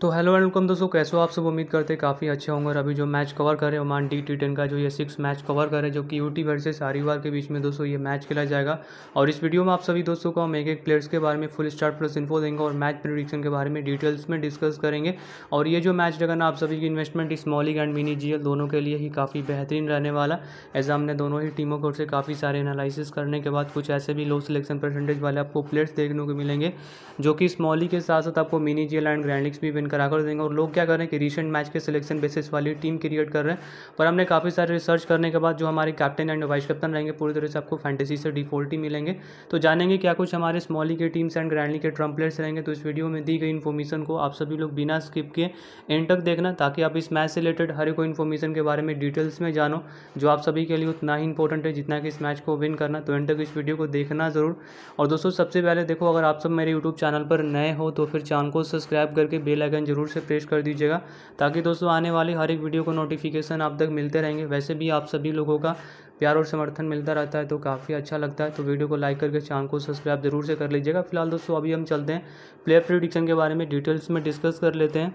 तो hello and welcome दोस्तों कैसे हो आप सब उम्मीद करते हैं काफ़ी अच्छे होंगे और अभी जो मैच कवर कर रहे हैं ओमान टी टी टेन का जो ये सिक्स मैच कवर कर रहे हैं जो कि यूटी वर्सेस बार के बीच में दोस्तों ये मैच खेला जाएगा और इस वीडियो में आप सभी दोस्तों को हम एक एक प्लेयर्स के बारे में फुल स्टार्ट प्लस इन्फो देंगे और मैच प्रोडिक्शन के बारे में डिटेल्स में डिस्कस करेंगे और ये जो मैच रहेगा ना आप सभी की इन्वेस्टमेंट स्मॉलिंग एंड मिनी जी दोनों के लिए ही काफ़ी बेहतरीन रहने वाला एज हमने दोनों ही टीमों की ओर से काफ़ी सारे एनालिसिस करने के बाद कुछ ऐसे भी लो सिलेक्शन परसेंटेज वाले आपको प्लेयर्स देखने को मिलेंगे जो कि स्मॉली के साथ साथ आपको मिनी जी एंड ग्रैंडिक्स भी करा कर देंगे और लोग क्या कर रहे हैं कि रिसेंट मैच के सिलेक्शन बेसिस वाली टीम क्रिएट कर रहे हैं पर हमने काफ़ी सारे रिसर्च करने के बाद जो हमारे कैप्टन एंड वाइस कैप्टन रहेंगे पूरी तरह से आपको फैंटेसी से डिफॉल्ट ही मिलेंगे तो जानेंगे क्या कुछ हमारे स्मॉली e के टीम्स एंड ग्रैंडली के ट्रम्प प्लेयर्स रहेंगे तो इस वीडियो में दी गई इन्फॉर्मेशन को आप सभी लोग बिना स्किप किए एंड तक देखना ताकि आप इस मैच से रिलेटेड हर एक इन्फॉर्मेशन के बारे में डिटेल्स में जानो जो आप सभी के लिए उतना ही इंपॉर्टेंट है जितना कि इस मैच को विन करना तो एंड तक इस वीडियो को देखना ज़रूर और दोस्तों सबसे पहले देखो अगर आप सब मेरे यूट्यूब चैनल पर नए हो तो फिर चैनल को सब्सक्राइब करके बेल आइकन आइकन ज़रूर से प्रेस कर दीजिएगा ताकि दोस्तों आने वाली हर एक वीडियो को नोटिफिकेशन आप तक मिलते रहेंगे वैसे भी आप सभी लोगों का प्यार और समर्थन मिलता रहता है तो काफ़ी अच्छा लगता है तो वीडियो को लाइक करके चैनल को सब्सक्राइब जरूर से कर लीजिएगा फिलहाल दोस्तों अभी हम चलते हैं प्लेयर प्रिडिक्शन के बारे में डिटेल्स में डिस्कस कर लेते हैं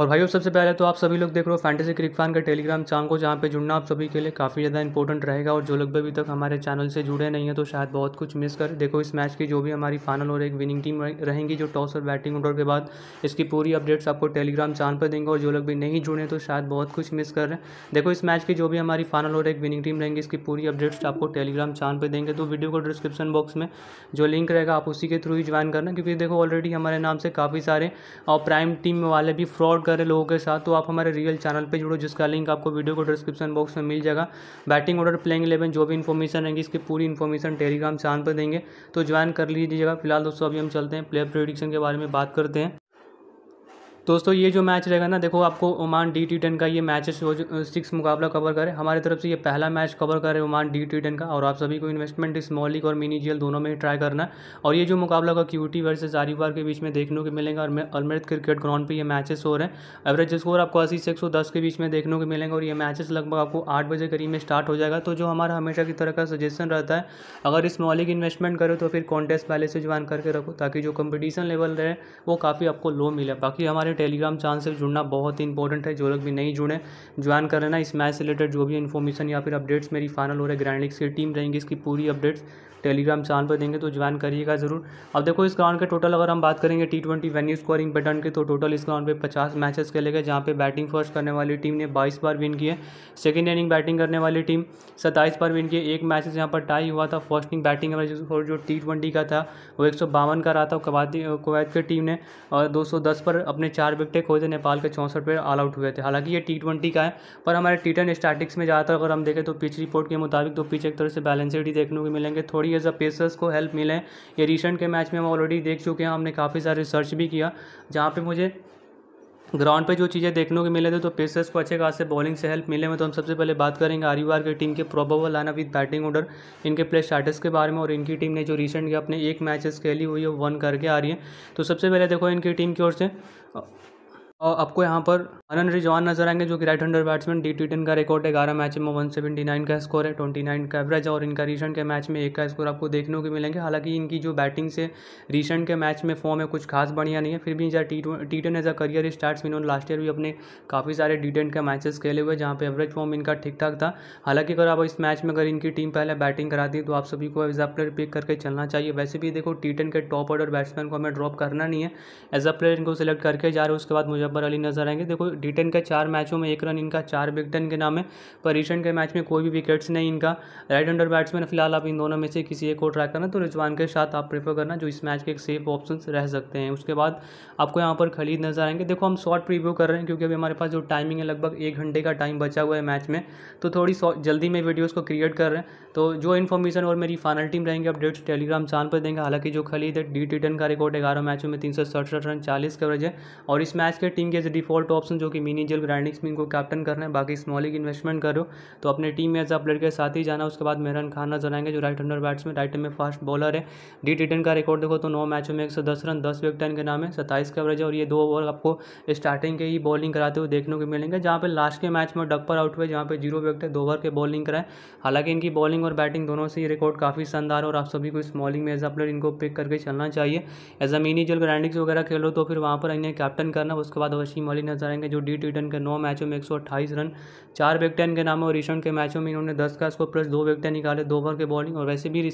और भाइयों सबसे पहले तो आप सभी लोग देख रहे हो फैंटेसी क्रिक फैन का टेलीग्राम चैनल को जहाँ पे जुड़ना आप सभी के लिए काफ़ी ज़्यादा इंपॉर्टेंट रहेगा और जो लोग भी अभी तक हमारे चैनल से जुड़े नहीं हैं तो शायद बहुत कुछ मिस कर देखो इस मैच की जो भी हमारी फाइनल और एक विनिंग टीम रहेंगी जो टॉस और बैटिंग ऑर्डर के बाद इसकी पूरी अपडेट्स आपको टेलीग्राम चैनल पर देंगे और जो लोग भी नहीं जुड़े तो शायद बहुत कुछ मिस कर रहे हैं देखो इस मैच की जो भी हमारी फाइनल और एक विनिंग टीम रहेंगी इसकी पूरी अपडेट्स आपको टेलीग्राम चैनल पर देंगे तो वीडियो को डिस्क्रिप्शन बॉक्स में जो लिंक रहेगा आप उसी के थ्रू ही ज्वाइन करना क्योंकि देखो ऑलरेडी हमारे नाम से काफ़ी सारे और प्राइम टीम वाले भी फ्रॉड सपोर्ट कर रहे लोगों के साथ तो आप हमारे रियल चैनल पे जुड़ो जिसका लिंक आपको वीडियो को डिस्क्रिप्शन बॉक्स में मिल जाएगा बैटिंग ऑर्डर प्लेइंग इलेवन जो भी इन्फॉर्मेशन रहेंगी इसकी पूरी इन्फॉर्मेशन टेलीग्राम चैनल पर देंगे तो ज्वाइन कर लीजिएगा फिलहाल दोस्तों अभी हम चलते हैं प्लेयर प्रोडिक्शन के बारे में बात करते हैं दोस्तों ये जो मैच रहेगा ना देखो आपको ओमान डी टी टेन का ये मैचेस सिक्स मुकाबला कवर करे हमारी तरफ से ये पहला मैच कवर करे ओमान डी टी टेन का और आप सभी को इन्वेस्टमेंट स्मॉलिक और मिनी जेल दोनों में ही ट्राई करना और ये जो मुकाबला क्यू टी वर्सेज आरीवार के बीच में देखने को मिलेंगे और अलमेरत क्रिकेट ग्राउंड पर ये मैचेस हो रहे हैं एवरेज स्कोर आपको अस्सी से एक सौ दस के बीच में देखने को मिलेंगे और ये मैचेस लगभग आपको आठ बजे करीब में स्टार्ट हो जाएगा तो जो हमारा हमेशा की तरह का सजेशन रहता है अगर स्मॉलिक इन्वेस्टमेंट करो तो फिर कॉन्टेस्ट पहले से ज्वाइन करके रखो ताकि जो कॉम्पिटिशन लेवल रहे वो काफ़ी आपको लो मिले बाकी हमारे हमारे टेलीग्राम चैनल से जुड़ना बहुत ही इंपॉर्टेंट है जो लोग भी नहीं जुड़े ज्वाइन कर लेना इस मैच से रिलेटेड जो भी इन्फॉर्मेशन या फिर अपडेट्स मेरी फाइनल हो है ग्रैंड लीग से टीम रहेंगी इसकी पूरी अपडेट्स टेलीग्राम चैनल पर देंगे तो ज्वाइन करिएगा ज़रूर अब देखो इस ग्राउंड के टोटल अगर हम बात करेंगे T twenty venue scoring pattern के तो टोटल इस ग्राउंड पे पचास मैचेस खेले गए जहाँ पे बैटिंग फर्स्ट करने वाली टीम ने बाईस बार विन किए सेकेंड इनिंग बैटिंग करने वाली टीम सत्ताईस बार विन किए एक मैचेस यहाँ पर टाई हुआ था फर्स्ट इनिंग बैटिंग और जो टी ट्वेंटी का था वो एक का रहा था कवैत कुवैत की टीम ने और दो पर अपने चार विकटें खोए थे नेपाल के चौंसठ पर ऑल आउट हुए थे हालांकि ये टी ट्वेंटी का है पर हमारे टी टेन स्टैटिक्स में ज़्यादातर अगर हम देखें तो पिच रिपोर्ट के मुताबिक तो पिच एक तरह से बैलेंसिटी देखने को मिलेंगे थोड़ी ये सब पेसर्स को हेल्प मिले ये रिसेंट के मैच में हम ऑलरेडी देख चुके हैं हमने काफ़ी सारे रिसर्च भी किया जहाँ पे मुझे ग्राउंड पे जो चीज़ें देखने को मिले थे तो पेसर्स को अच्छे खास से बॉलिंग से हेल्प मिले में तो हम सबसे पहले बात करेंगे आर यू आर की टीम के probable lineup with batting order इनके प्ले स्टार्टर्स के बारे में और इनकी टीम ने जो रिसेंटली अपने एक मैचेस खेली हुई है वन करके आ रही है तो सबसे पहले देखो इनकी टीम की ओर से और आपको यहाँ पर अनन रिजवान नजर आएंगे जो कि right hander batsman D T ten का रिकॉर्ड है ग्यारह मैच में वन सेवेंटी नाइन का स्कोर है ट्वेंटी नाइन का एवरेज और इनका रिसेंट के मैच में एक का स्कोर आपको देखने को मिलेंगे हालांकि इनकी जो बैटिंग से रिसेंट के मैच में फॉर्म है कुछ खास बढ़िया नहीं है फिर भी जहाँ T ten as a career starts इन्होंने लास्ट ईयर भी अपने काफ़ी सारे डी टेन के मैचेस खेले हुए जहाँ पर एवरेज फॉर्म इनका ठीक ठाक था हालांकि अगर आप इस मैच में अगर इनकी टीम पहले बैटिंग कराती है तो आप सभी को एज अ प्लेयर पिक करके चलना चाहिए वैसे भी देखो टी टेन के टॉप ऑर्डर बैट्समैन को हमें ड्रॉप करना नहीं है एज अ प्लेयर इनको सिलेक्ट करके जा रहे हो उसके बाद मुझे अकबर अली नजर आएंगे देखो डी का चार मैचों में एक रन इनका चार बिग टेन के नाम है पर रिसेंट के मैच में कोई भी विकेट्स नहीं इनका राइट हैंडर बैट्समैन फिलहाल आप इन दोनों में से किसी एक को ट्राई करना तो रिजवान के साथ आप प्रीफर करना जो इस मैच के एक सेफ ऑप्शन रह सकते हैं उसके बाद आपको यहाँ पर खरीद नजर आएंगे देखो हम शॉर्ट प्रीव्यू कर रहे हैं क्योंकि अभी हमारे पास जो टाइमिंग है लगभग एक घंटे का टाइम बचा हुआ है मैच में तो थोड़ी जल्दी में वीडियोज़ को क्रिएट कर रहे हैं तो जो इन्फॉर्मेशन और मेरी फाइनल टीम रहेंगे अपडेट्स टेलीग्राम चैनल पर देंगे हालांकि जो खलीद है डी टी टेन का रिकॉर्ड ग्यारह मैचों में तीन सौ सड़सठ रन चालीस कवरेज है और इस मैच के टीम टीम के एज डिफॉल्ट ऑप्शन जो कि मिनी जेल ग्राइंडिंग स्पिन को कैप्टन करना है बाकी स्मॉल लीग इन्वेस्टमेंट करो तो अपने टीम में एज अ प्लेयर के साथ ही जाना उसके बाद मेहरान खान नजर आएंगे जो राइट हैंडर बैट्समैन राइट में फास्ट बॉलर है डी टी का रिकॉर्ड देखो तो नौ मैचों में एक सौ दस रन दस विकेट के नाम है सत्ताईस का एवरेज है और ये दो ओवर आपको स्टार्टिंग के ही बॉलिंग कराते हुए देखने को मिलेंगे जहाँ पर लास्ट के मैच में डक्पर आउट हुए जहाँ पर जीरो विकेट दो ओवर के बॉलिंग कराए हालांकि इनकी बॉलिंग और बैटिंग दोनों से ये रिकॉर्ड काफ़ी शानदार और आप सभी को इस बॉलिंग में एज अ प्लेयर इनको पिक करके चलना चाहिए एज अ मिनी जल ग्राइंडिंग्स वगैरह खेलो तो फिर वहाँ पर इन्हें कैप्टन करना उसके बाद वसीम अली नजर आएंगे जो डी टी के नौ मैचों में एक रन चार विकटें के नाम और रिसेंट के मैचों में इन्होंने दस का स्कोर प्लस दो विकटें निकाले दो ओवर के बॉलिंग और वैसे भी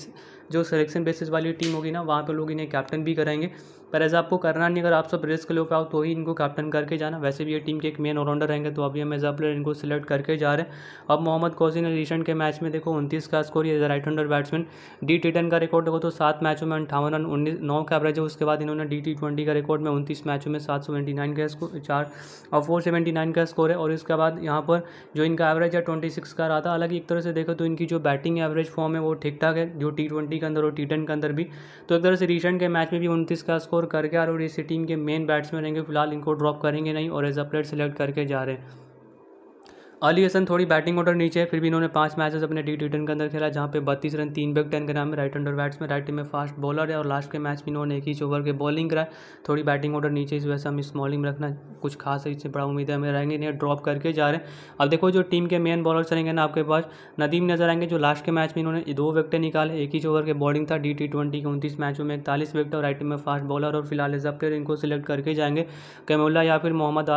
जो सिलेक्शन बेसिस वाली टीम होगी ना वहाँ पर लोग इन्हें कैप्टन भी कराएंगे पर आपको करना नहीं अगर आप सब रिस्क लो आओ तो ही इनको कैप्टन करके जाना वैसे भी ये टीम के एक मेन ऑलराउंडर रहेंगे तो अभी हम एज प्लेयर इनको सिलेक्ट करके जा रहे हैं अब मोहम्मद कौजी ने रिसेंट के मैच में देखो उनतीस का score as right hander batsman D T ten का रिकॉर्ड देखो तो सात मैचों में अंठावन रन उन्नीस नौ का एवरेज है उसके बाद इन्होंने डी टी ट्वेंटी का रिकॉर्ड में उनतीस मैचों में सात सेवेंटी नाइन का स्कोर चार और फोर सेवेंटी नाइन का स्कोर है और इसके बाद यहाँ पर जो इनका एवरेज है ट्वेंटी सिक्स का रहा था हालांकि एक तरह से देखो तो इनकी जो बैटिंग एवरेज फॉर्म है वो ठीक ठाक है जो टी ट्वेंटी के अंदर और टी टेन के अंदर भी तो एक तरह से रिसेंट के मैच में भी उनतीस का स्कोर स्कोर करके आ रहे और इसी टीम के मेन बैट्समैन रहेंगे फिलहाल इनको ड्रॉप करेंगे नहीं और एज अ प्लेयर सेलेक्ट करके जा रहे हैं अली हसन थोड़ी बैटिंग ऑर्डर नीचे है फिर भी इन्होंने पांच मैचेस अपने डी टी के अंदर खेला जहाँ पे बत्तीस रन तीन बैक टेन कराए right hander batsman right में फास्ट बॉलर है और लास्ट के मैच में इन्होंने एक ही ओवर के बॉलिंग कराए थोड़ी बैटिंग ऑर्डर नीचे इस वजह से हम स्मॉलिंग रखना कुछ खास है इससे बड़ा उम्मीद है हमें रहेंगे इन्हें ड्रॉप करके जा रहे हैं अब देखो जो टीम के मेन बॉलर रहेंगे ना आपके पास नदीम नजर आएंगे जो लास्ट के मैच में इन्होंने दो विकटें निकाले एक ही ओवर के बॉलिंग था डी टी ट्वेंटी के उनतीस मैचों में इकतालीस विकट और राइट में फास्ट बॉलर और फिलहाल जब्तर इनको सिलेक्ट करके जाएंगे कैमुल्ला या फिर मोहम्मद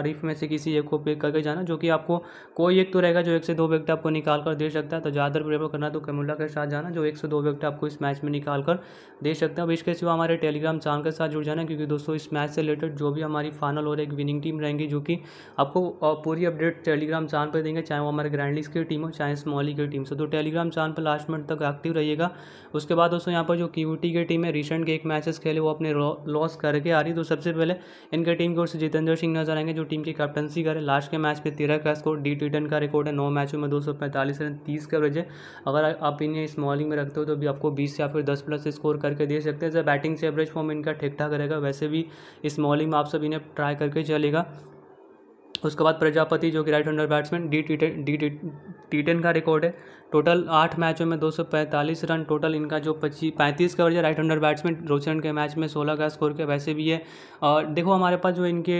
आरिफ में से किसी एक को पिक करके जाना जो कि आपको आपको कोई एक तो रहेगा जो एक से दो विकेट आपको निकाल कर दे सकता है तो ज़्यादातर प्रेफर करना तो कैमुला के साथ जाना जो एक से दो विकेट आपको इस मैच में निकाल कर दे सकते हैं अब इसके सिवा हमारे टेलीग्राम चैनल के साथ जुड़ जाना क्योंकि दोस्तों इस मैच से रिलेटेड जो भी हमारी फाइनल और एक विनिंग टीम रहेंगी जो कि आपको पूरी अपडेट टेलीग्राम चैनल पर देंगे चाहे वो हमारे ग्रैंडलीस की टीम हो चाहे स्मॉली की टीम से तो टेलीग्राम चैनल पर लास्ट मिनट तक एक्टिव रहिएगा उसके बाद दोस्तों यहाँ पर जो क्यू की टीम है रिसेंट के एक मैचेस खेले वो अपने लॉस करके आ रही तो सबसे पहले इनके टीम की ओर से जितेंद्र सिंह नजर आएंगे जो टीम की कैप्टनसी करे लास्ट के मैच पे तेरह अगस्त स्कोर डी टी का रिकॉर्ड है नौ मैचों में दो सौ पैंतालीस रन तीस का एवरेज है अगर आप इन्हें स्मॉलिंग में रखते हो तो भी आपको बीस या फिर दस प्लस स्कोर करके दे सकते हैं जैसे बैटिंग से एवरेज फॉर्म इनका ठीक ठाक रहेगा वैसे भी स्मॉलिंग में आप सब इन्हें ट्राई करके चलेगा उसके बाद प्रजापति जो कि right hander batsman D T D T ten का रिकॉर्ड है टोटल आठ मैचों में 245 रन टोटल इनका जो पच्चीस पैंतीस कवर है राइट हंडर बैट्समैन रोचन के मैच में सोलह का स्कोर के वैसे भी है और देखो हमारे पास जो इनके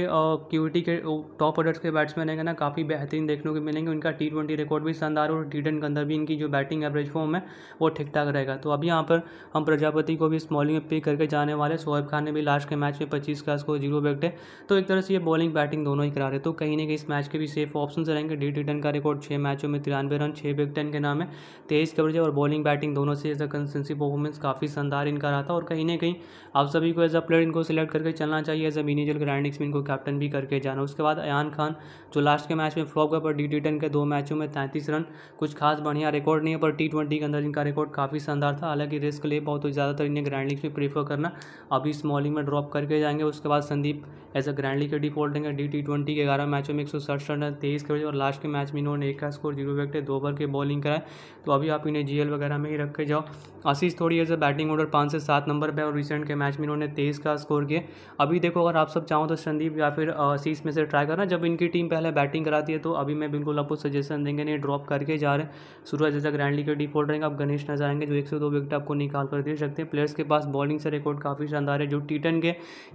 क्यूटी के टॉप ऑर्डर्स के बैट्समैन है ना काफ़ी बेहतरीन देखने को मिलेंगे उनका टी ट्वेंटी रिकॉर्ड भी शानदार और टी टेन के अंदर भी इनकी जो बैटिंग एवरेज फॉर्म है वो ठीक ठाक रहेगा तो अभी यहाँ पर हम प्रजापति को भी स्मॉलिंग में पिक करके जाने वाले सोहेब खान ने भी लास्ट के मैच में पच्चीस का स्कोर जीरो बैठे है तो एक तरह से ये बॉलिंग बैटिंग दोनों ही करा रहे तो कहीं ना कहीं इस मैच के भी सेफ ऑप्शन रहेंगे डी टी टेन का रिकॉर्ड छः मैचों में तिरानवे छियानवे रन छः विकेट इनके नाम है तेईस कवरेज और बॉलिंग बैटिंग दोनों से ऐसा कंसिस्टेंसी परफॉर्मेंस काफ़ी शानदार इनका रहा था और कहीं ना कहीं आप सभी को एज अ प्लेयर इनको सिलेक्ट करके चलना चाहिए एज अ मीनिजल ग्राइंडिंग्स में इनको कैप्टन भी करके जाना उसके बाद अयान खान जो लास्ट के मैच में फ्लॉप गया पर डी टी टेन के दो मैचों में तैंतीस रन कुछ खास बढ़िया रिकॉर्ड नहीं है पर टी ट्वेंटी के अंदर इनका रिकॉर्ड काफ़ी शानदार था हालांकि रिस्क ले बहुत ज़्यादातर इन्हें ग्राइंडिंग्स में प्रीफर करना अभी स्मॉलिंग में ड्रॉप करके जाएंगे उसके बाद संदीप एज अ ग्रैंडली के डिफॉल्टिंग है डी टी ट्वेंटी के ग्यारह मैचों में एक सौ सठ रन तेईस के बजे और लास्ट के मैच में इन्होंने एक का स्कोर जीरो विकेट दो ओवर के बॉलिंग कराए तो अभी आप इन्हें जी वगैरह में ही रख के जाओ आशीष थोड़ी एज अ बैटिंग ऑर्डर पाँच से सात नंबर पर और रिसेंट के मैच में इन्होंने तेईस का स्कोर किया अभी देखो अगर आप सब चाहो तो संदीप या फिर आशीष में से ट्राई करना जब इनकी टीम पहले बैटिंग कराती है तो अभी मैं बिल्कुल आपको सजेशन देंगे नहीं ड्रॉप करके जा रहे हैं सूरज जैसा ग्रैंडली के डिफॉल्ट रहेंगे आप गणेश नजर आएंगे जो एक सौ दो विकेट आपको निकाल कर दे सकते हैं प्लेयर्स के पास बॉलिंग से रिकॉर्ड काफ़ी शानदार है जो टी के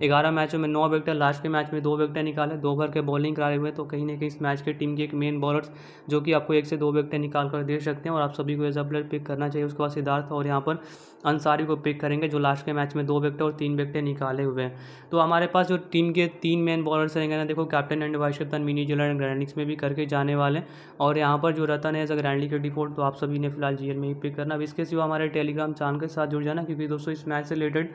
ग्यारह मैचों में नौ विकेट आज के मैच में दो विकटें निकाले दो भर के बॉलिंग कराए हुए तो कहीं ना कहीं इस मैच के टीम के एक मेन बॉलर्स जो कि आपको एक से दो विकटें निकाल कर दे सकते हैं और आप सभी को एज अ प्लेयर पिक करना चाहिए उसके बाद सिद्धार्थ और यहाँ पर अंसारी को पिक करेंगे जो लास्ट के मैच में दो विकटें और तीन विकटें निकाले हुए हैं तो हमारे पास जो टीम के तीन मेन बॉलर्स रहेंगे ना देखो captain and vice captain mini जुलर एंड ग्रैंडिक्स में भी करके जाने वाले हैं और यहाँ पर जो रतन है एज अ ग्रैंडली के डिफॉल्ट तो आप सभी ने फिलहाल जी में ही पिक करना अब इसके सिवा हमारे टेलीग्राम चैनल के साथ जुड़ जाना क्योंकि दोस्तों इस मैच से रिलेटेड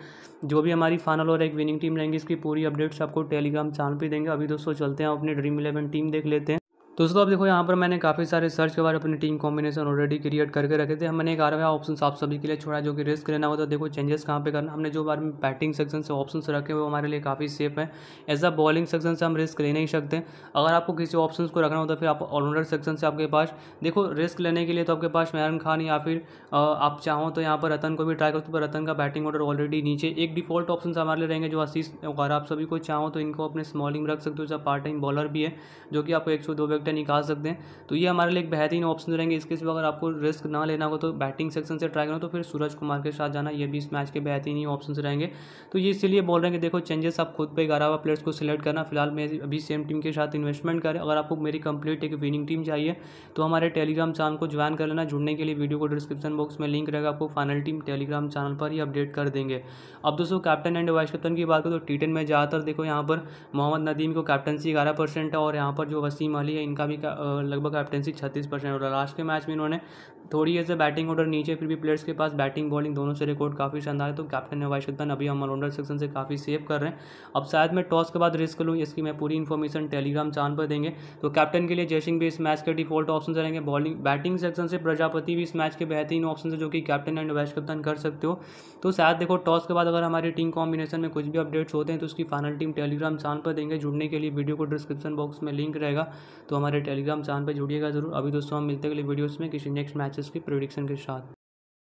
जो भी हमारी फाइनल और एक विनिंग टीम रहेंगी इसकी पूरी अपडेट्स आपको टेलीग्राम चैनल पर देंगे अभी दोस्तों चलते हैं अपने ड्रीम इलेवन टीम देख लेते हैं तो दोस्तों आप देखो यहाँ पर मैंने काफ़ी सारे सर्च के बारे में अपनी टीम कॉम्बिनेशन ऑलरेडी क्रिएट करके रखे थे हमने एक आरवा ऑप्शन आप सभी के लिए छोड़ा जो कि रिस्क लेना होता है देखो चेंजेस कहाँ पे करना हमने जो बारे में बैटिंग सेक्शन से ऑप्शन रखे वो हमारे लिए काफ़ी सेफ है ऐसा बॉलिंग सेक्शन से हम रिस्क ले नहीं सकते अगर आपको किसी ऑप्शन को रखना होता तो फिर आप ऑलराउंडर सेक्शन से आपके पास देखो रिस्क लेने के लिए तो आपके पास मैरन खान या फिर आप चाहो तो यहाँ पर रतन को भी ट्राई कर सकते हो रतन का बैटिंग ऑर्डर ऑलरेडी नीचे एक डिफॉल्ट ऑप्शन हमारे लिए रहेंगे जो अस्सी अगर आप सभी को चाहो तो इनको अपने स्मॉलिंग रख सकते हो जो पार्ट टाइम बॉलर भी है जो कि आपको एक सौ दो विकटें निकाल सकते हैं तो ये हमारे लिए एक बेहतरीन ऑप्शन रहेंगे इसके सिवा अगर आपको रिस्क ना लेना हो तो बैटिंग सेक्शन से ट्राई करो तो फिर सूरज कुमार के साथ जाना ये भी इस मैच के बेहतरीन ही ऑप्शन रहेंगे तो ये इसलिए बोल रहे हैं कि देखो चेंजेस आप खुद पर ग्यारह प्लेयर्स को सिलेक्ट करना फिलहाल मैं अभी सेम टीम के साथ इन्वेस्टमेंट करें अगर आपको मेरी कंप्लीट एक विनिंग टीम चाहिए तो हमारे टेलीग्राम चैनल को ज्वाइन कर लेना जुड़ने के लिए वीडियो को डिस्क्रिप्शन बॉक्स में लिंक रहेगा आपको फाइनल टीम टेलीग्राम चैनल पर ही अपडेट कर देंगे अब दोस्तों कैप्टन एंड वाइस कैप्टन की बात करो तो टी में ज़्यादातर देखो यहाँ पर मोहम्मद नदीम को कैप्टनसी ग्यारह परसेंट है और यहाँ पर जो वसीम अली है इनका भी लगभग कैप्टनसी छत्तीस परसेंट और लास्ट के मैच में इन्होंने थोड़ी ऐसे बैटिंग ऑर्डर नीचे फिर भी प्लेयर्स के पास बैटिंग बॉलिंग दोनों से रिकॉर्ड काफ़ी शानदार है तो कैप्टन ने वाइशुद्दन अभी हम ऑलराउंडर सेक्शन से काफ़ी सेव कर रहे हैं अब शायद मैं टॉस के बाद रिस्क लूँ इसकी मैं पूरी इन्फॉर्मेशन टेलीग्राम चैनल पर देंगे तो कैप्टन के लिए जयसिंह भी इस मैच के डिफॉल्ट ऑप्शन रहेंगे बॉलिंग बैटिंग सेक्शन से प्रजापति भी इस मैच के बेहतरीन ऑप्शन है जो कि कैप्टन एंड वाइस कप्तान कर सकते हो तो शायद देखो टॉस के बाद अगर हमारी टीम कॉम्बिनेशन में कुछ भी अपडेट्स होते हैं तो उसकी फाइनल टीम टेलीग्राम चैनल पर देंगे जुड़ने के लिए वीडियो को डिस्क्रिप्शन बॉक्स में लिंक रहेगा तो हमारे टेलीग्राम चैनल पर जुड़िएगा जरूर अभी दोस्तों हम मिलते अगले वीडियोस में किसी नेक्स्ट मैचेस की प्रोडिक्शन के साथ